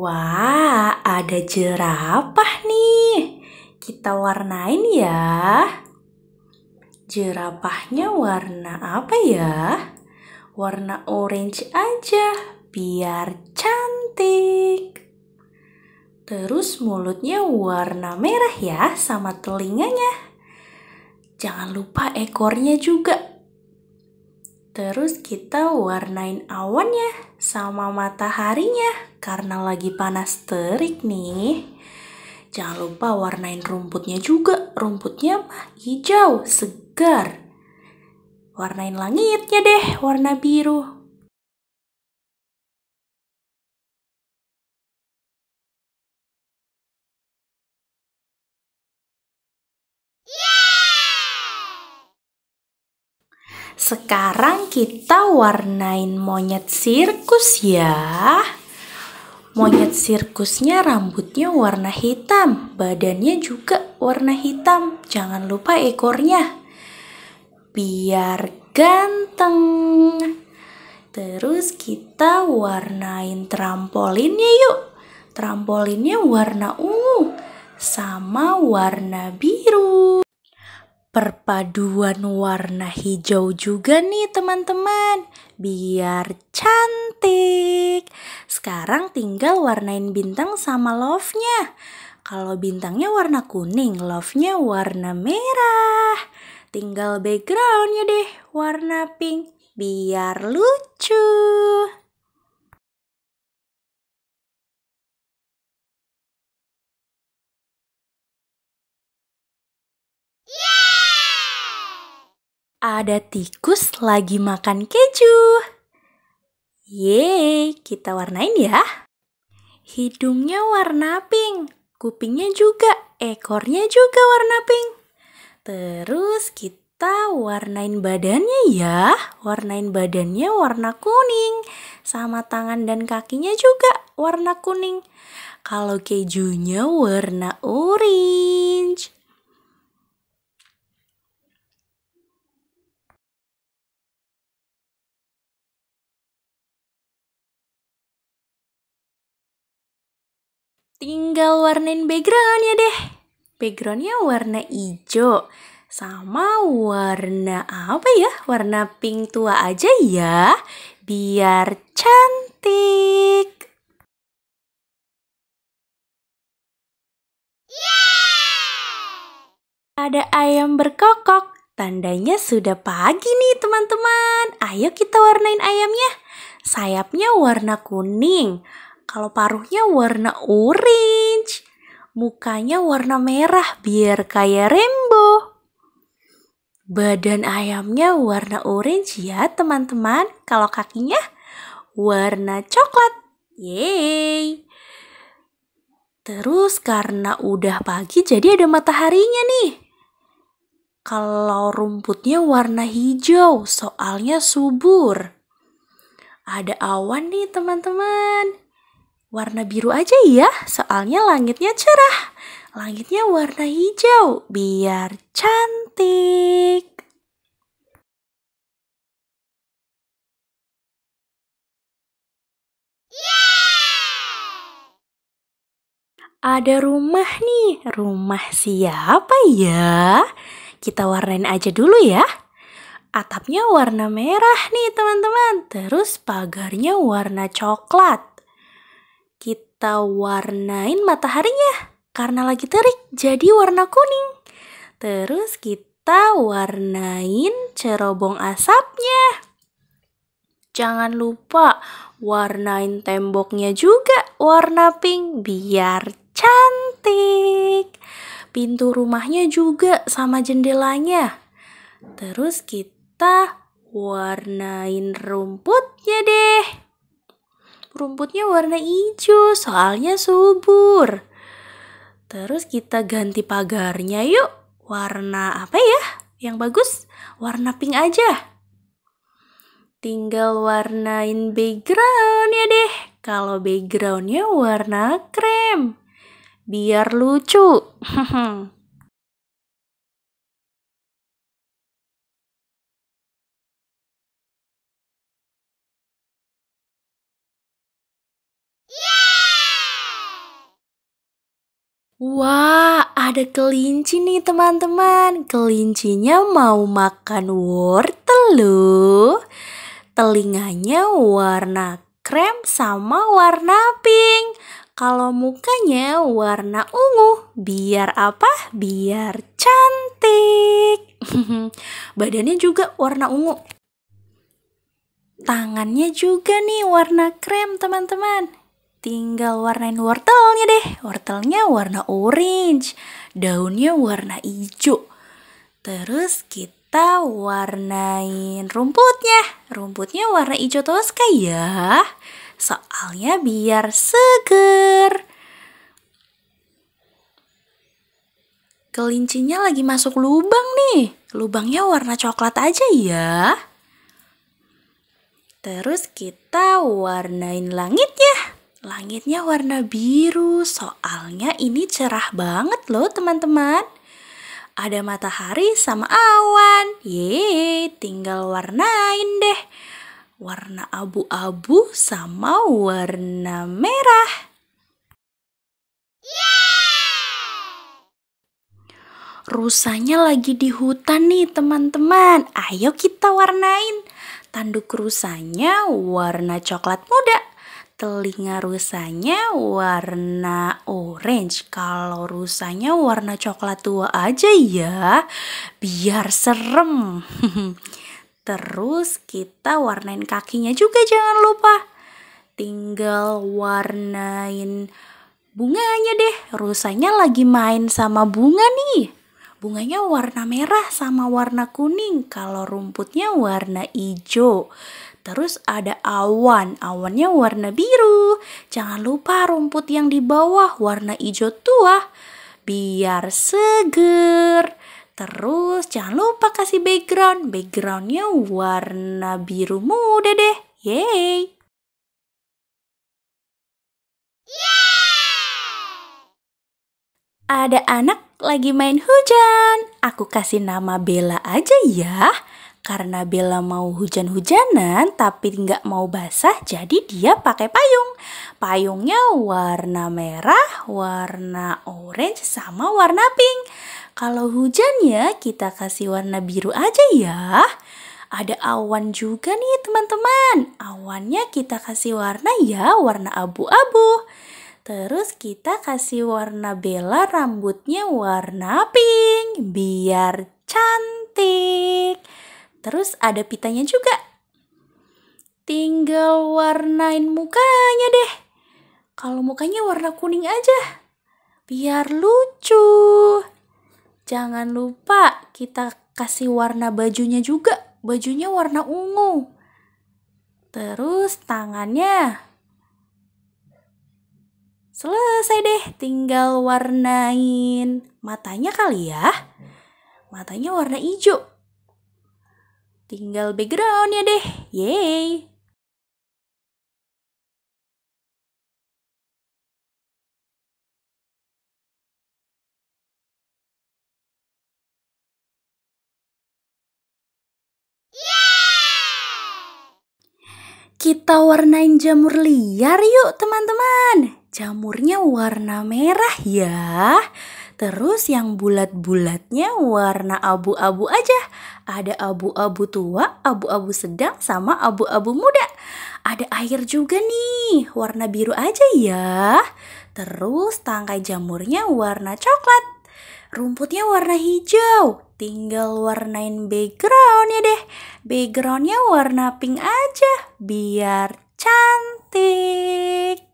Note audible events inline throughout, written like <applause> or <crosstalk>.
Wah, ada jerapah nih. Kita warnain ya. Jerapahnya warna apa ya? Warna orange aja, biar cantik. Terus mulutnya warna merah ya sama telinganya. Jangan lupa ekornya juga Terus kita warnain awannya sama mataharinya karena lagi panas terik nih. Jangan lupa warnain rumputnya juga. Rumputnya hijau, segar. Warnain langitnya deh warna biru. Sekarang kita warnain monyet sirkus ya. Monyet sirkusnya rambutnya warna hitam, badannya juga warna hitam. Jangan lupa ekornya. Biar ganteng. Terus kita warnain trampolinnya yuk. Trampolinnya warna ungu sama warna biru perpaduan warna hijau juga nih teman-teman biar cantik sekarang tinggal warnain bintang sama love-nya kalau bintangnya warna kuning love-nya warna merah tinggal backgroundnya deh warna pink biar lucu ada tikus lagi makan keju. Yeay, kita warnain ya. Hidungnya warna pink, kupingnya juga, ekornya juga warna pink. Terus kita warnain badannya ya, warnain badannya warna kuning. Sama tangan dan kakinya juga warna kuning. Kalau kejunya warna orange. Tinggal warnain backgroundnya deh. Backgroundnya warna hijau. Sama warna apa ya? Warna pink tua aja ya. Biar cantik. Ada ayam berkokok, tandanya sudah pagi nih teman-teman. Ayo kita warnain ayamnya. Sayapnya warna kuning, kalau paruhnya warna orange, mukanya warna merah biar kayak rainbow. Badan ayamnya warna orange ya teman-teman. Kalau kakinya warna coklat. Yeay. Terus karena udah pagi jadi ada mataharinya nih. Kalau rumputnya warna hijau soalnya subur. Ada awan nih teman-teman. Warna biru aja ya, soalnya langitnya cerah. Langitnya warna hijau, biar cantik. ada rumah nih. Rumah siapa ya? Kita warnain aja dulu ya. Atapnya warna merah nih, teman-teman. Terus pagarnya warna coklat kita warnain mataharinya karena lagi terik jadi warna kuning. Terus kita warnain cerobong asapnya. Jangan lupa warnain temboknya juga warna pink biar cantik. Pintu rumahnya juga sama jendelanya. Terus kita warnain rumputnya deh rumputnya warna hijau soalnya subur. Terus kita ganti pagarnya yuk. Warna apa ya yang bagus? Warna pink aja. Tinggal warnain background ya deh. Kalau backgroundnya warna krem. Biar lucu. <laughs> Wah, ada kelinci nih teman-teman. Kelincinya mau makan wortel loh. Telinganya warna krem sama warna pink. Kalau mukanya warna ungu, biar apa? Biar cantik. <laughs> Badannya juga warna ungu. Tangannya juga nih warna krem, teman-teman. Tinggal warnain wortelnya deh. Wortelnya warna orange, daunnya warna hijau. Terus kita warnain rumputnya. Rumputnya warna hijau toska ya. Soalnya biar seger. Kelincinya lagi masuk lubang nih. Lubangnya warna coklat aja ya. Terus kita warnain langit Langitnya warna biru, soalnya ini cerah banget loh teman-teman. Ada matahari sama awan. Yeay, tinggal warnain deh. Warna abu-abu sama warna merah. Yeah! Rusanya lagi di hutan nih teman-teman. Ayo kita warnain. Tanduk rusanya warna coklat muda. Telinga rusanya warna orange. Kalau rusanya warna coklat tua aja ya. Biar serem. <laughs> Terus kita warnain kakinya juga jangan lupa. Tinggal warnain bunganya deh. Rusanya lagi main sama bunga nih. Bunganya warna merah sama warna kuning, kalau rumputnya warna hijau. Terus ada awan, awannya warna biru. Jangan lupa rumput yang di bawah warna hijau tua biar seger. Terus jangan lupa kasih background, backgroundnya warna biru muda deh. Yeay! Ada anak lagi main hujan. Aku kasih nama Bella aja ya. Karena Bella mau hujan-hujanan tapi nggak mau basah jadi dia pakai payung. Payungnya warna merah, warna orange, sama warna pink. Kalau hujannya kita kasih warna biru aja ya ada awan juga nih teman-teman. Awannya kita kasih warna ya, warna abu-abu. Terus kita kasih warna Bella rambutnya warna pink biar cantik. Terus ada pitanya juga. Tinggal warnain mukanya deh. Kalau mukanya warna kuning aja. Biar lucu. Jangan lupa kita kasih warna bajunya juga. Bajunya warna ungu. Terus tangannya Selesai deh, tinggal warnain matanya kali ya. Matanya warna hijau. Tinggal backgroundnya deh, yeay. kita warnain jamur liar yuk teman-teman jamurnya warna merah ya. Terus yang bulat-bulatnya warna abu-abu aja. Ada abu-abu tua, abu-abu sedang, sama abu-abu muda. Ada air juga nih, warna biru aja ya. Terus tangkai jamurnya warna coklat. Rumputnya warna hijau, tinggal warnain backgroundnya deh. Backgroundnya warna pink aja, biar cantik.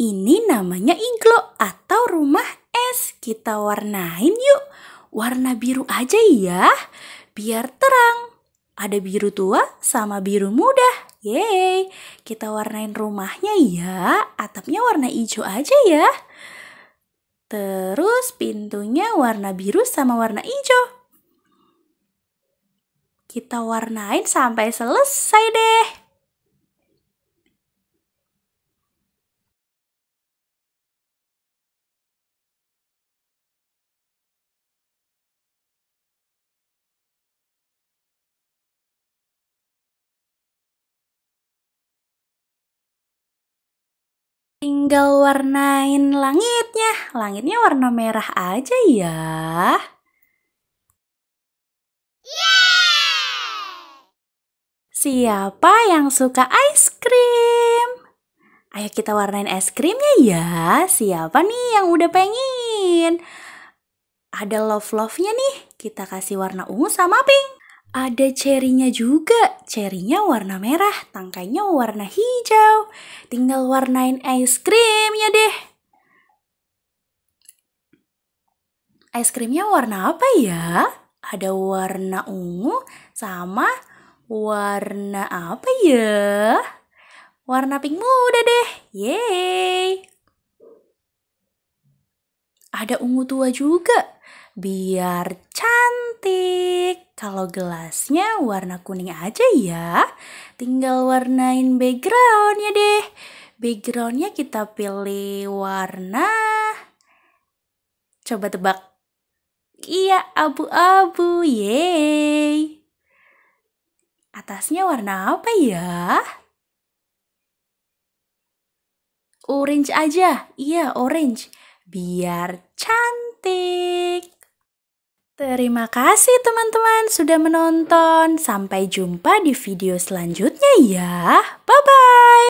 Ini namanya iglo atau rumah es. Kita warnain yuk. Warna biru aja ya, biar terang. Ada biru tua sama biru muda. Yeay, kita warnain rumahnya ya. Atapnya warna hijau aja ya. Terus pintunya warna biru sama warna hijau. Kita warnain sampai selesai deh. tinggal warnain langitnya. Langitnya warna merah aja ya. Siapa yang suka ice cream? Ayo kita warnain es krimnya ya. Siapa nih yang udah pengen? Ada love-love-nya nih. Kita kasih warna ungu sama pink. Ada cerinya juga, cerinya warna merah, tangkainya warna hijau. Tinggal warnain es krimnya deh. Es krimnya warna apa ya? Ada warna ungu sama warna apa ya? Warna pink muda deh, yeay! Ada ungu tua juga, biar cantik cantik. Kalau gelasnya warna kuning aja ya. Tinggal warnain backgroundnya deh. Backgroundnya kita pilih warna... Coba tebak. Iya, abu-abu. Yeay. Atasnya warna apa ya? Orange aja. Iya, orange. Biar cantik. Terima kasih teman-teman sudah menonton. Sampai jumpa di video selanjutnya ya. Bye-bye.